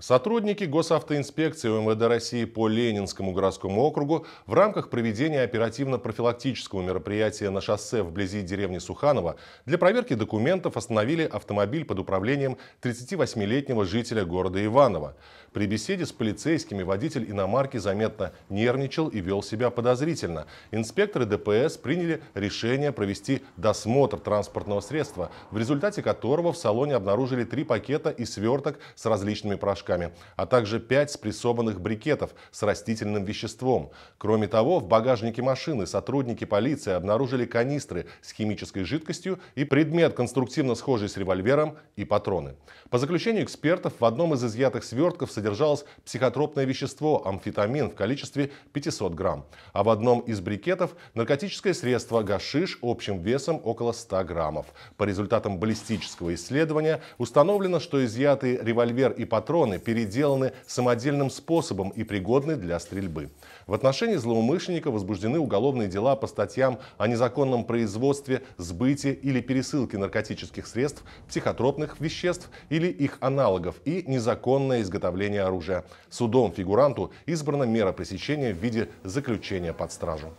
Сотрудники Госавтоинспекции МВД России по Ленинскому городскому округу в рамках проведения оперативно-профилактического мероприятия на шоссе вблизи деревни Суханова для проверки документов остановили автомобиль под управлением 38-летнего жителя города Иваново. При беседе с полицейскими водитель иномарки заметно нервничал и вел себя подозрительно. Инспекторы ДПС приняли решение провести досмотр транспортного средства, в результате которого в салоне обнаружили три пакета и сверток с различными порошками порошками, а также 5 спрессованных брикетов с растительным веществом. Кроме того, в багажнике машины сотрудники полиции обнаружили канистры с химической жидкостью и предмет, конструктивно схожий с револьвером, и патроны. По заключению экспертов, в одном из изъятых свертков содержалось психотропное вещество – амфетамин в количестве 500 грамм, а в одном из брикетов – наркотическое средство гашиш общим весом около 100 граммов. По результатам баллистического исследования установлено, что изъятые револьвер и патроны переделаны, переделаны самодельным способом и пригодны для стрельбы. В отношении злоумышленника возбуждены уголовные дела по статьям о незаконном производстве, сбытии или пересылке наркотических средств, психотропных веществ или их аналогов и незаконное изготовление оружия. Судом фигуранту избрана мера пресечения в виде заключения под стражу.